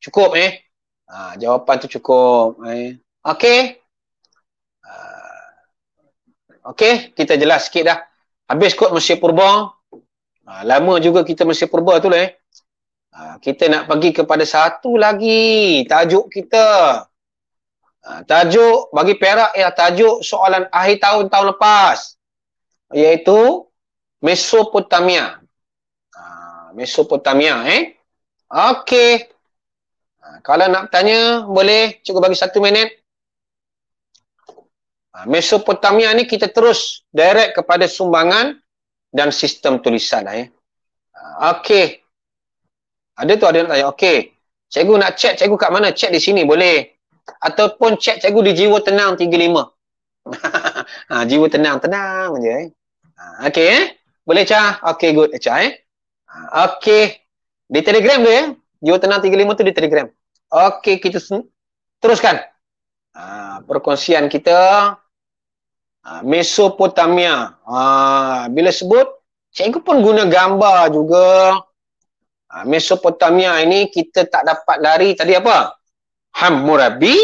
Cukup eh. Ha, jawapan tu cukup eh. Okay, Ha, Okey, kita jelas sikit dah. Habis kot Mesir Purba. Ha, lama juga kita Mesir Purba tu lah eh. Ha, kita nak pergi kepada satu lagi tajuk kita. Ha, tajuk bagi Perak ialah ya, tajuk soalan akhir tahun tahun lepas. Iaitu Mesopotamia. Ha, Mesopotamia eh. okay. Ha, kalau nak tanya boleh cukup bagi satu minit ha, Mesopotamia ni kita terus direct kepada sumbangan dan sistem tulisan lah Okey. Ada tu ada nak tanya. Okey. Cikgu nak chat cikgu kat mana? Chat di sini boleh. Ataupun chat cikgu di jiwa tenang 35. ha, jiwa tenang tenang aja eh. Okey eh. Boleh cah. Okey good cah eh. Okey. Di Telegram tu ya. Eh? Jiwa tenang 35 tu di Telegram. Okey, kita teruskan ha, perkongsian kita. Ha, Mesopotamia. Ha, bila sebut, cikgu pun guna gambar juga. Ha, Mesopotamia ini kita tak dapat lari tadi apa? Hammurabi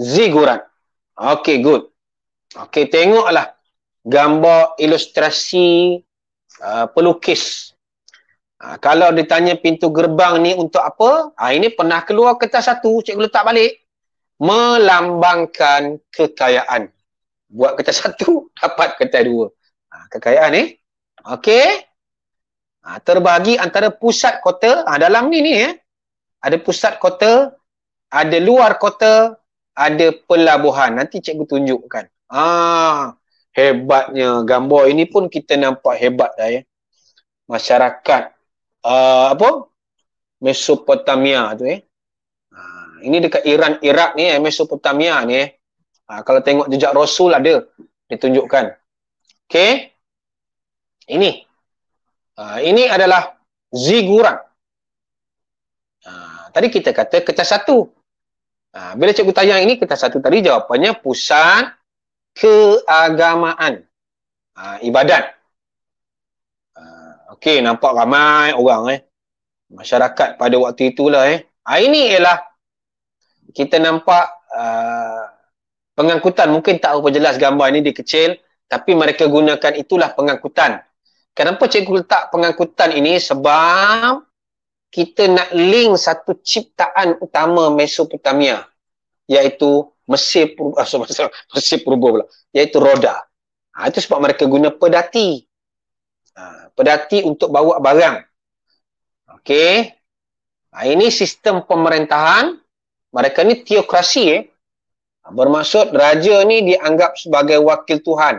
Zigurat. Okey, good. Okey, tengoklah gambar ilustrasi uh, pelukis Ha, kalau ditanya pintu gerbang ni untuk apa? Ha, ini pernah keluar kertas satu, cikgu letak balik. Melambangkan kekayaan. Buat kertas satu, dapat kertas dua. Ha, kekayaan eh. Okey. Ha, terbahagi antara pusat kota. Ha, dalam ni ni eh. Ada pusat kota, ada luar kota, ada pelabuhan. Nanti cikgu tunjukkan. ha, hebatnya gambar ini pun kita nampak hebat dah ya. Masyarakat uh, apa Mesopotamia tu eh. Uh, ini dekat Iran Iraq ni eh, Mesopotamia ni eh. Uh, kalau tengok jejak rasul ada ditunjukkan. Okey. Ini. Uh, ini adalah zigurat. Uh, tadi kita kata kertas satu. Uh, bila cikgu tanya ini kertas satu tadi jawapannya pusat keagamaan. Uh, ibadat. Okey, nampak ramai orang eh. Masyarakat pada waktu itulah eh. Ah, ini ialah kita nampak uh, pengangkutan. Mungkin tak berapa jelas gambar ini, dia kecil. Tapi mereka gunakan itulah pengangkutan. Kenapa cikgu letak pengangkutan ini? Sebab kita nak link satu ciptaan utama Mesopotamia. Iaitu Mesir, ah, Mesir Purba pula. Iaitu roda. Ha, itu sebab mereka guna pedati ha, pedati untuk bawa barang. Okey. Ha, ini sistem pemerintahan. Mereka ni teokrasi. Eh. Ha, bermaksud raja ni dianggap sebagai wakil Tuhan.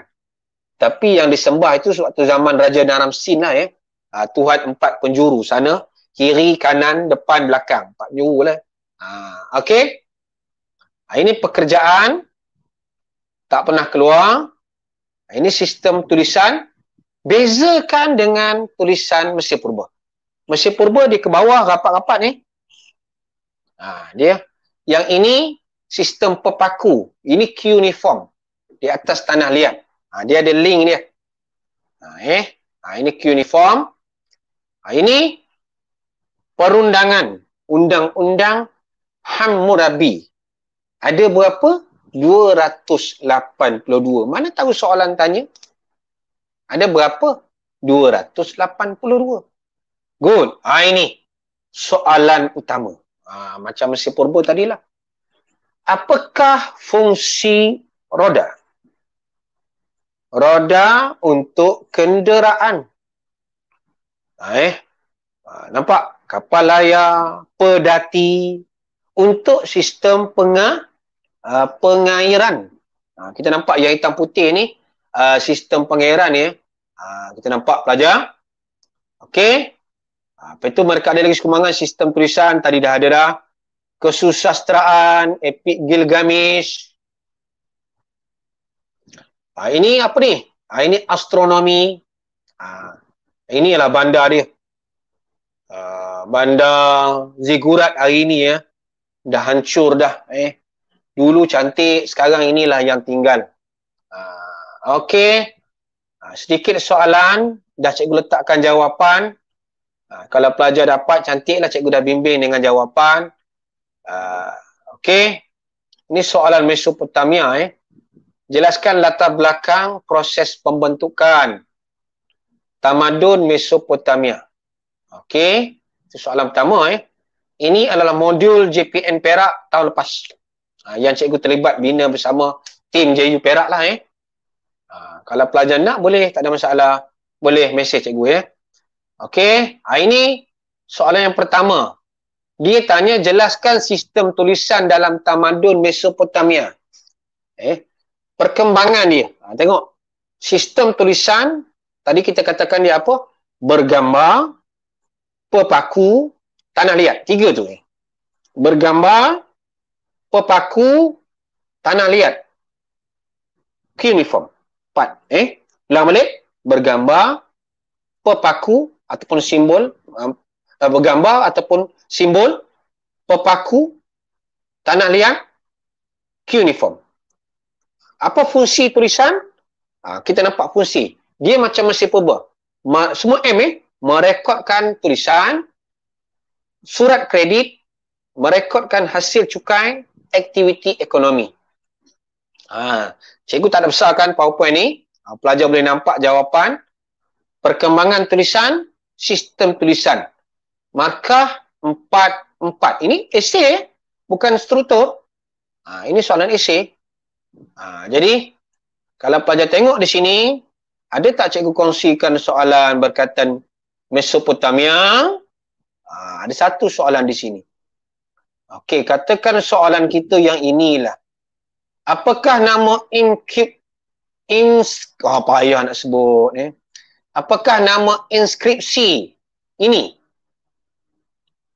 Tapi yang disembah itu waktu zaman Raja Naram Sin lah ya. Eh. Ha, Tuhan empat penjuru sana. Kiri, kanan, depan, belakang. Empat penjuru lah. Ha, Okey. Ha, ini pekerjaan. Tak pernah keluar. Ha, ini sistem tulisan Bezakan dengan tulisan Mesir Purba. Mesir Purba di ke bawah rapat-rapat ni. Ha, dia. Yang ini sistem pepaku. Ini cuneiform. Di atas tanah liat. Ha, dia ada link dia. Ha, eh. ha, ini cuneiform. Ha, ini perundangan. Undang-undang Hammurabi. Ada berapa? 282. Mana tahu soalan tanya? Ada berapa? 282. Good. Ha, ini soalan utama. Ha, macam Mesir Purba tadilah. Apakah fungsi roda? Roda untuk kenderaan. Ha, eh? Ha, nampak? Kapal layar, pedati, untuk sistem penga, uh, pengairan. Ha, kita nampak yang hitam putih ni, uh, sistem pengairan ni, eh? Ha, kita nampak pelajar. Okey. Ha, lepas itu mereka ada lagi sekumpulan sistem tulisan. Tadi dah ada dah. Kesusastraan, Epic Gilgamesh. Ha, ini apa ni? Ha, ini astronomi. Ha, ini ialah bandar dia. Ha, bandar Zigurat hari ini ya. Dah hancur dah. Eh. Dulu cantik, sekarang inilah yang tinggal. Uh, Okey. Ha, sedikit soalan dah cikgu letakkan jawapan ha, kalau pelajar dapat cantiklah cikgu dah bimbing dengan jawapan uh, okey ini soalan mesopotamia eh jelaskan latar belakang proses pembentukan tamadun mesopotamia okey itu soalan pertama eh ini adalah modul JPN Perak tahun lepas ha, yang cikgu terlibat bina bersama tim JU Perak lah eh Ha, kalau pelajar nak boleh, tak ada masalah. Boleh mesej cikgu ya. Okey, ha, ini soalan yang pertama. Dia tanya jelaskan sistem tulisan dalam tamadun Mesopotamia. Eh, perkembangan dia. Ha, tengok. Sistem tulisan tadi kita katakan dia apa? Bergambar, pepaku, tanah liat. Tiga tu. Eh. Bergambar, pepaku, tanah liat. Cuneiform. Okay, part eh ulang balik bergambar pepaku ataupun simbol um, uh, bergambar ataupun simbol pepaku tanah liat cuneiform apa fungsi tulisan uh, kita nampak fungsi dia macam mesin purba Ma, semua M eh merekodkan tulisan surat kredit merekodkan hasil cukai aktiviti ekonomi ha, Cikgu tak ada besarkan PowerPoint ni. Ah, pelajar boleh nampak jawapan. Perkembangan tulisan, sistem tulisan. Markah 4-4. Ini esay, eh? bukan struktur. Uh, ah, ini soalan esay. Uh, ah, jadi, kalau pelajar tengok di sini, ada tak cikgu kongsikan soalan berkaitan Mesopotamia? Uh, ada satu soalan di sini. Okey, katakan soalan kita yang inilah. Apakah nama inkip ins oh, apa ayah nak sebut Eh? Apakah nama inskripsi ini?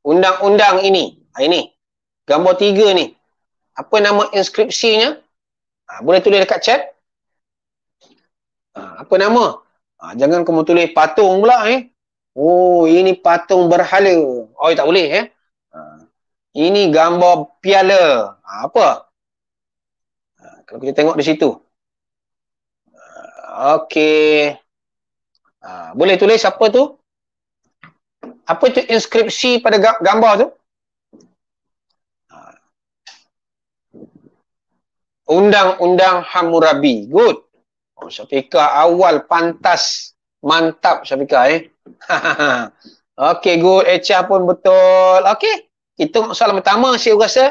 Undang-undang ini. Ha, ini. Gambar tiga ni. Apa nama inskripsinya? Ha, boleh tulis dekat chat. Ha, apa nama? Ha, jangan kamu tulis patung pula. Eh. Oh, ini patung berhala. Oh, tak boleh. Eh. Ha, ini gambar piala. Ha, apa? kalau kita tengok di situ. Ah, okey. Ah, boleh tulis apa tu? Apa tu inskripsi pada gambar tu? Ah. Undang-undang Hammurabi. Good. Oh, Syafika awal pantas mantap Syafika eh. Okay, good. Echa pun betul. Okey. Itu soalan pertama saya rasa.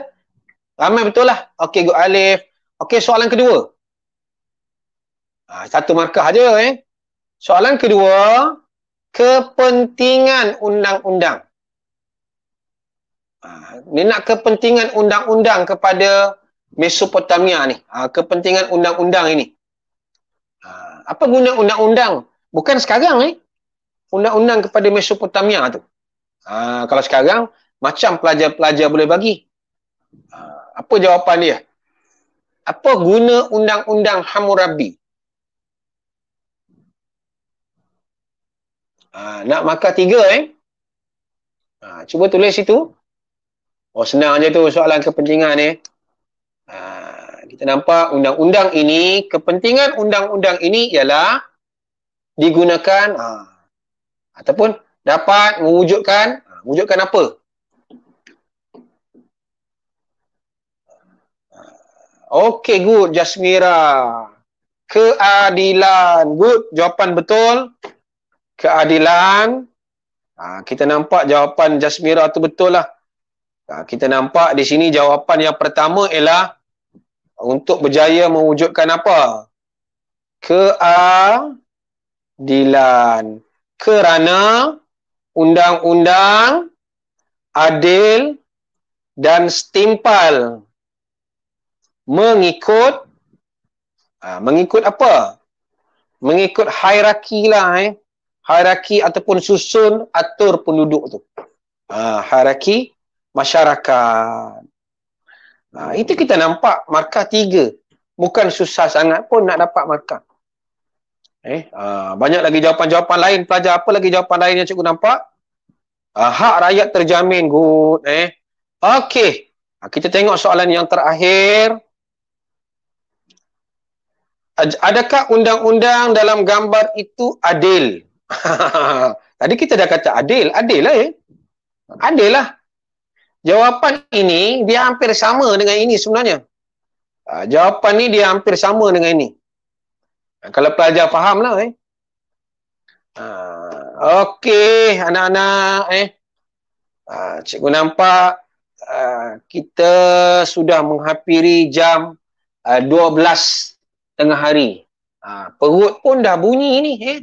Ramai betul lah. Okay, good Alif. Okey, soalan kedua. Ha, satu markah aja eh. Soalan kedua, kepentingan undang-undang. Ha, ni nak kepentingan undang-undang kepada Mesopotamia ni. Ha, kepentingan undang-undang ini. Ha, apa guna undang-undang? Bukan sekarang eh. Undang-undang kepada Mesopotamia tu. Ha, kalau sekarang, macam pelajar-pelajar boleh bagi. Ha, apa jawapan dia? apa guna undang-undang Hammurabi? Ha, nak markah tiga eh? Ha, cuba tulis situ. Oh senang je tu soalan kepentingan eh. Ha, kita nampak undang-undang ini, kepentingan undang-undang ini ialah digunakan ha, ataupun dapat mewujudkan, ha, mewujudkan apa? Okay, good, Jasmira. Keadilan. Good, jawapan betul. Keadilan. Ha, kita nampak jawapan Jasmira tu betul lah. Ha, kita nampak di sini jawapan yang pertama ialah untuk berjaya mewujudkan apa? Keadilan. Kerana undang-undang adil dan setimpal mengikut ha, mengikut apa? Mengikut hierarki lah eh. Hierarki ataupun susun atur penduduk tu. Ha, hierarki masyarakat. Ha, itu kita nampak markah tiga. Bukan susah sangat pun nak dapat markah. Eh, ha, banyak lagi jawapan-jawapan lain. Pelajar apa lagi jawapan lain yang cikgu nampak? Ha, hak rakyat terjamin. Good. Eh. Okey. Ha, kita tengok soalan yang terakhir adakah undang-undang dalam gambar itu adil? Tadi kita dah kata adil, adil lah eh. Adil lah. Jawapan ini dia hampir sama dengan ini sebenarnya. Uh, jawapan ni dia hampir sama dengan ini. Uh, kalau pelajar faham lah eh. Uh, Okey anak-anak eh. Uh, cikgu nampak uh, kita sudah menghampiri jam 12 tengah hari. Ha, perut pun dah bunyi ni. Eh?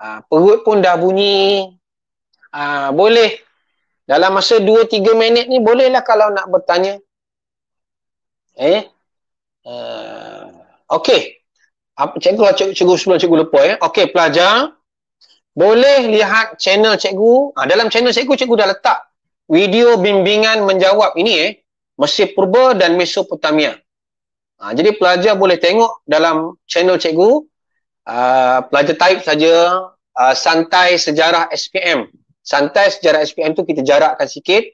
Ha, perut pun dah bunyi. Ha, boleh. Dalam masa 2-3 minit ni bolehlah kalau nak bertanya. Eh? Ha, okay. Cikgu, cikgu, cikgu sebelum cikgu lupa. Eh? Okay pelajar. Boleh lihat channel cikgu. Ha, dalam channel cikgu, cikgu dah letak video bimbingan menjawab ini. Eh? Mesir Purba dan Mesopotamia. Ha, jadi pelajar boleh tengok dalam channel cikgu. Uh, ha, pelajar type saja uh, santai sejarah SPM. Santai sejarah SPM tu kita jarakkan sikit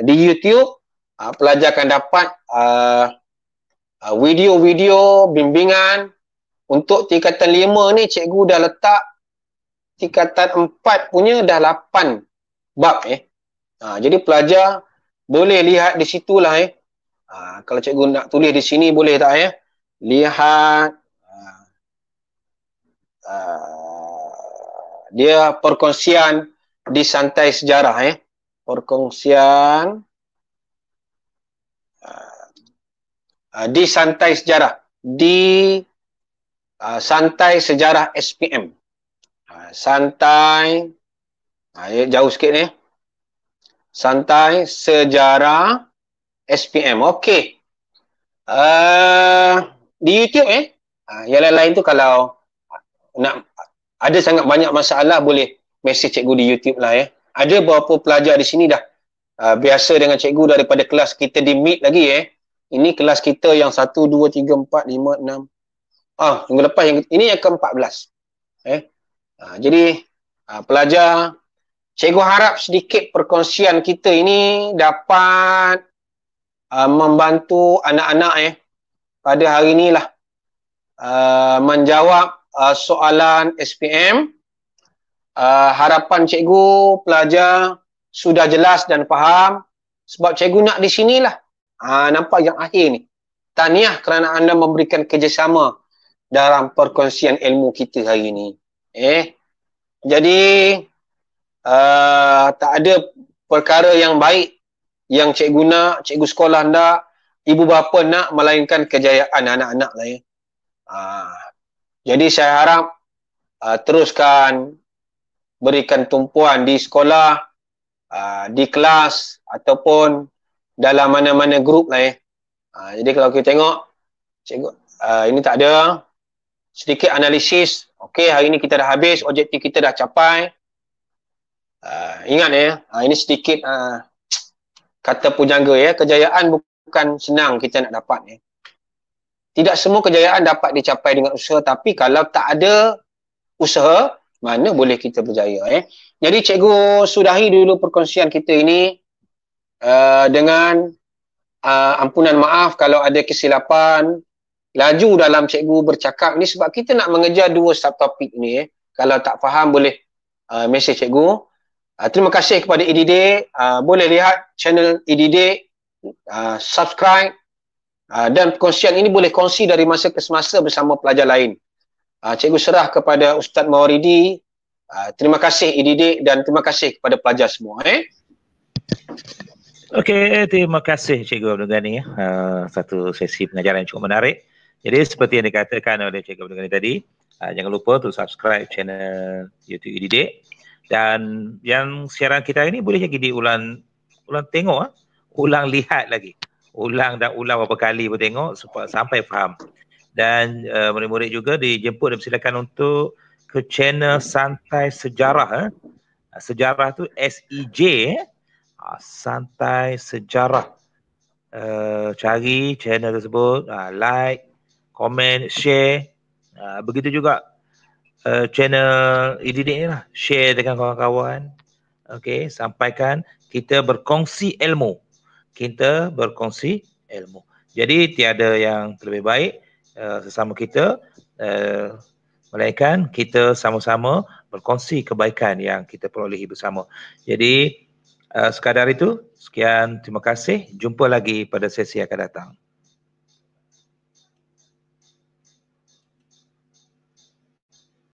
di YouTube. Uh, pelajar akan dapat uh, uh, video-video bimbingan untuk tingkatan 5 ni cikgu dah letak tingkatan 4 punya dah 8 bab eh. Ha, jadi pelajar boleh lihat di situlah eh. Ha, kalau cikgu nak tulis di sini boleh tak ya? Lihat ha, ha. dia perkongsian di santai sejarah ya. Perkongsian ha, ha di santai sejarah di uh, santai sejarah SPM. Ha, santai ha, ya, jauh sikit ni. Santai sejarah SPM. Okey. Uh, di YouTube eh. Uh, yang lain-lain tu kalau nak ada sangat banyak masalah boleh mesej cikgu di YouTube lah ya. Ada beberapa pelajar di sini dah uh, biasa dengan cikgu daripada kelas kita di meet lagi eh. Ini kelas kita yang 1 2 3 4 5 6. Ah, minggu lepas yang ini yang ke-14. Eh. Uh, jadi uh, pelajar cikgu harap sedikit perkongsian kita ini dapat uh, membantu anak-anak eh pada hari inilah uh, menjawab uh, soalan SPM uh, harapan cikgu pelajar sudah jelas dan faham sebab cikgu nak di sinilah uh, nampak yang akhir ni tahniah kerana anda memberikan kerjasama dalam perkongsian ilmu kita hari ini eh jadi uh, tak ada perkara yang baik yang cikgu nak, cikgu sekolah nak, ibu bapa nak melainkan kejayaan anak-anak lah ya. Ha. Jadi saya harap ha, teruskan berikan tumpuan di sekolah, ha, di kelas ataupun dalam mana-mana grup lah ya. Ha, jadi kalau kita tengok, cikgu, ha, ini tak ada. Sedikit analisis. Okey, hari ini kita dah habis. Objektif kita dah capai. Uh, ingat ya, uh, ini sedikit uh, kata pujangga ya kejayaan bukan senang kita nak dapat ya. Tidak semua kejayaan dapat dicapai dengan usaha tapi kalau tak ada usaha mana boleh kita berjaya ya. Jadi cikgu sudahi dulu perkongsian kita ini uh, dengan uh, ampunan maaf kalau ada kesilapan laju dalam cikgu bercakap ni sebab kita nak mengejar dua subtopik ni ya. Kalau tak faham boleh uh, mesej cikgu Uh, terima kasih kepada EDD. Uh, ah, boleh lihat channel EDD. Uh, ah, subscribe. Uh, dan perkongsian ini boleh kongsi dari masa ke semasa bersama pelajar lain. Uh, cikgu serah kepada Ustaz Mawaridi. Uh, terima kasih EDD dan terima kasih kepada pelajar semua. Eh. Okey, eh, terima kasih Cikgu Abdul Ghani. Uh, satu sesi pengajaran yang cukup menarik. Jadi seperti yang dikatakan oleh Cikgu Abdul Ghani tadi, uh, jangan lupa untuk subscribe channel YouTube EDD dan yang siaran kita hari ni boleh jadi diulang ulang tengok ah ulang lihat lagi ulang dan ulang beberapa kali pun tengok supaya sampai faham dan uh, murid-murid juga dijemput dan silakan untuk ke channel santai sejarah eh. Ah, sejarah tu S E J eh. Ah, santai sejarah uh, cari channel tersebut uh, like komen share uh, begitu juga uh, channel ni lah. Share dengan kawan-kawan. Okay, sampaikan kita berkongsi ilmu. Kita berkongsi ilmu. Jadi tiada yang lebih baik uh, sesama kita. Uh, Melainkan kita sama-sama berkongsi kebaikan yang kita perolehi bersama. Jadi uh, sekadar itu, sekian terima kasih. Jumpa lagi pada sesi akan datang.